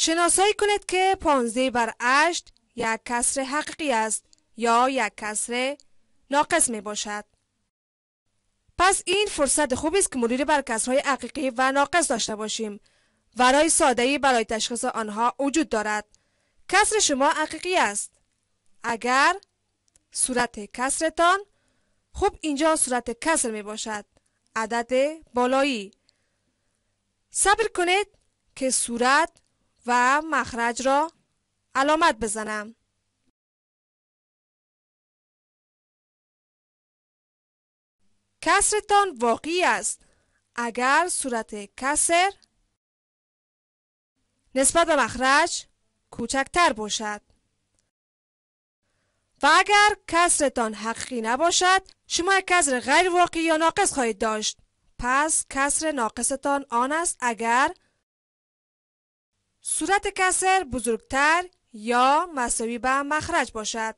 شناسایی کنید که پانزده بر 8 یک کسر حقیقی است یا یک کسر ناقص می باشد. پس این فرصت خوبی است که مروری بر کسرهای حقیقی و ناقص داشته باشیم ورای ساده سادهی برای تشخیص آنها وجود دارد. کسر شما حقیقی است. اگر صورت کسرتان خوب اینجا صورت کسر می باشد. عدد بالایی صبر کنید که صورت و مخرج را علامت بزنم کسرتان واقعی است اگر صورت کسر نسبت به مخرج کوچکتر باشد و اگر کسرتان حقیقی نباشد شما کسر غیر واقعی یا ناقص خواهید داشت پس کسر ناقصتان آن است اگر صورت کسر بزرگتر یا مساوی به مخرج باشد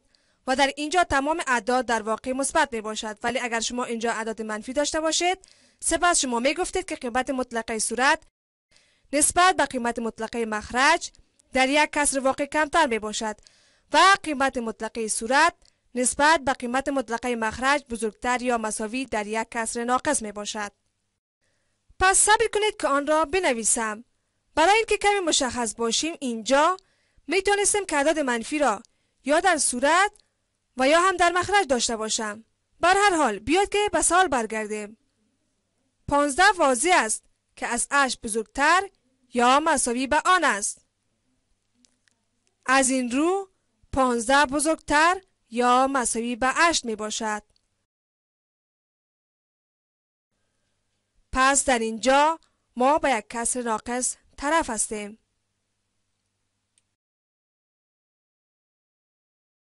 و در اینجا تمام اعداد در واقع مثبت می باشد ولی اگر شما اینجا اعداد منفی داشته باشید سپس شما می گفتید که قیمت مطلقه صورت نسبت به قیمت مطلقه مخرج در یک کسر واقع کمتر می باشد و قیمت مطلقه صورت نسبت به قیمت مطلقه مخرج بزرگتر یا مساوی در یک کسر ناقص می باشد. پس صبر کنید که آن را بنویسم. برای اینکه کمی مشخص باشیم اینجا میتونستم عداد منفی را یا در صورت و یا هم در مخرج داشته باشم بر هر حال بیاد که به سال برگردیم پانزده واضح است که از اش بزرگتر یا مساوی به آن است از این رو پانزده بزرگتر یا مساوی به اش می باشد پس در اینجا ما به یک کسر ناقص طرف هستیم